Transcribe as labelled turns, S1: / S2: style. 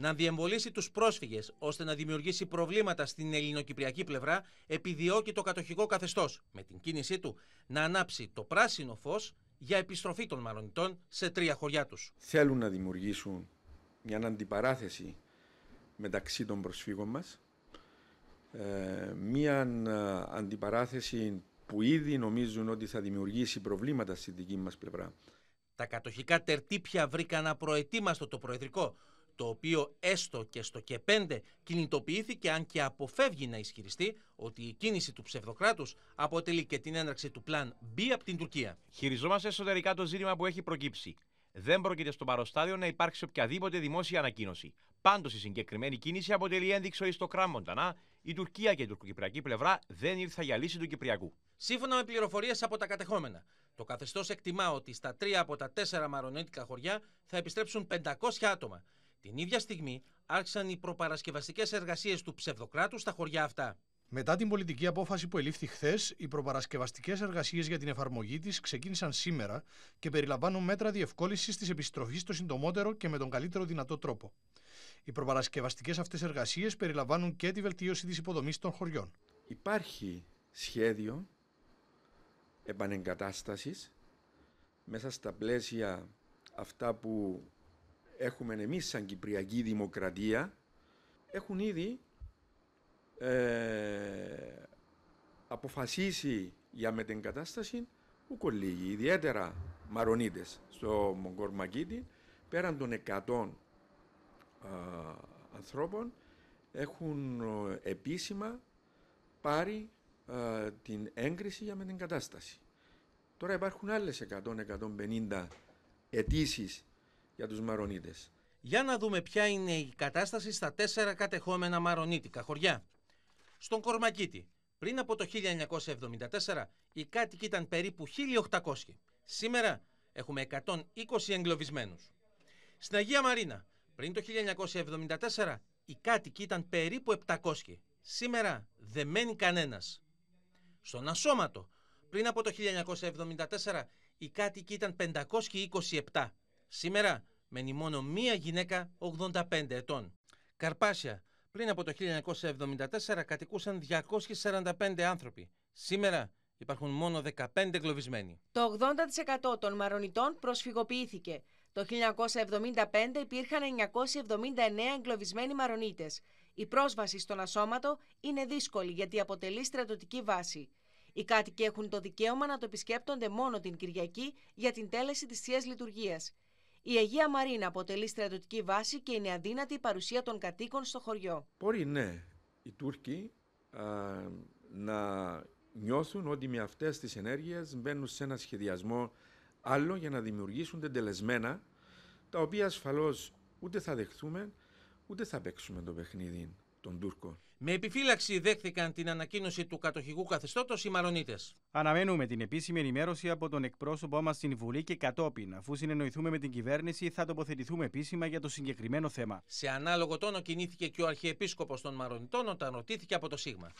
S1: να διεμβολήσει τους πρόσφυγες ώστε να δημιουργήσει προβλήματα στην ελληνοκυπριακή πλευρά, επιδιώκει το κατοχικό καθεστώς με την κίνησή του να ανάψει το πράσινο φως για επιστροφή των Μαρονιτών σε τρία χωριά τους.
S2: Θέλουν να δημιουργήσουν μια αντιπαράθεση μεταξύ των προσφύγων μας. Ε, μια ε, αντιπαράθεση που ήδη νομίζουν ότι θα δημιουργήσει προβλήματα στη δική μας πλευρά.
S1: Τα κατοχικά τερτύπια βρήκαν απροετοίμαστο το Προεδρικό, το οποίο έστω και στο και πέντε κινητοποιήθηκε αν και αποφεύγει να ισχυριστεί ότι η κίνηση του ψευδοκράτους αποτελεί και την έναρξη του πλάν B από την Τουρκία. Χειριζόμαστε εσωτερικά το ζήτημα που έχει προκύψει. Δεν πρόκειται στο παροστάδιο να υπάρξει οποιαδήποτε δημόσια ανακοίνωση. Πάντως, η συγκεκριμένη κίνηση αποτελεί ένδειξη ότι στο να η Τουρκία και η τουρκοκυπριακή πλευρά δεν ήρθαν για λύση του Κυπριακού. Σύμφωνα με πληροφορίες από τα κατεχόμενα, το καθεστώς εκτιμά ότι στα τρία από τα τέσσερα μαρονέτικα χωριά θα επιστρέψουν 500 άτομα. Την ίδια στιγμή άρχισαν οι προπαρασκευαστικές εργασίες του ψευδοκράτους στα χωριά αυτά. Μετά την πολιτική απόφαση που ελήφθη χθες, οι προπαρασκευαστικές εργασίες για την εφαρμογή της ξεκίνησαν σήμερα και περιλαμβάνουν μέτρα διευκόλυνσης της επιστροφής στο συντομότερο και με τον καλύτερο δυνατό τρόπο. Οι προπαρασκευαστικές αυτές εργασίες περιλαμβάνουν και τη βελτίωση της υποδομής των
S2: χωριών. Υπάρχει σχέδιο επανεγκατάστασης μέσα στα πλαίσια αυτά που έχουμε εμείς σαν Κυπριακή Δημοκρατία έχουν ήδη ε, αποφασίσει για μετεγκατάσταση που κολλήγει, ιδιαίτερα μαρονίτες στο Μογκορμακίτι πέραν των 100 ανθρώπων έχουν ε, επίσημα πάρει την έγκριση για μετεγκατάσταση. Τώρα υπάρχουν άλλες 100-150 αιτήσεις για τους Μαρονίτες. Για
S1: να δούμε ποια είναι η κατάσταση στα τέσσερα κατεχόμενα μαρονίτικα χωριά. Στον Κορμακίτη, πριν από το 1974, οι κάτοικοι ήταν περίπου 1.800. Σήμερα έχουμε 120 εγκλωβισμένους. Στην Αγία Μαρίνα, πριν το 1974, οι κάτοικοι ήταν περίπου 700. Σήμερα δεν μένει κανένας. Στον Ασώματο, πριν από το 1974, οι κάτοικοι ήταν 527. Σήμερα μένει μόνο μία γυναίκα 85 ετών. Καρπάσια. Πριν από το 1974 κατοικούσαν 245 άνθρωποι. Σήμερα υπάρχουν μόνο 15 εγκλωβισμένοι.
S3: Το 80% των μαρονιτών προσφυγοποιήθηκε. Το 1975 υπήρχαν 979 εγκλωβισμένοι μαρονίτες. Η πρόσβαση στον ασώματο είναι δύσκολη γιατί αποτελεί στρατοτική βάση. Οι κάτοικοι έχουν το δικαίωμα να το επισκέπτονται μόνο την Κυριακή για την τέλεση της Θείας Λειτουργίας. Η Αγία Μαρίνα αποτελεί στρατιωτική βάση και είναι αδύνατη η παρουσία των κατοίκων στο χωριό.
S2: Μπορεί ναι, οι Τούρκοι να νιώθουν ότι με αυτές τις ενέργειες μπαίνουν σε ένα σχεδιασμό άλλο για να δημιουργήσουν τελεσμένα τα οποία ασφαλώς ούτε θα δεχθούμε ούτε θα παίξουμε το παιχνίδι.
S1: Με επιφύλαξη δέχθηκαν την ανακοίνωση του κατοχικού καθεστώτος οι Μαρονίτες.
S2: Αναμένουμε την επίσημη ενημέρωση από τον
S1: εκπρόσωπό μας στην Βουλή και κατόπιν, αφού συνεννοηθούμε με την κυβέρνηση, θα τοποθετηθούμε επίσημα για το συγκεκριμένο θέμα. Σε ανάλογο τόνο κινήθηκε και ο Αρχιεπίσκοπος των Μαρονιτών όταν ρωτήθηκε από το ΣΥΓΜΑ.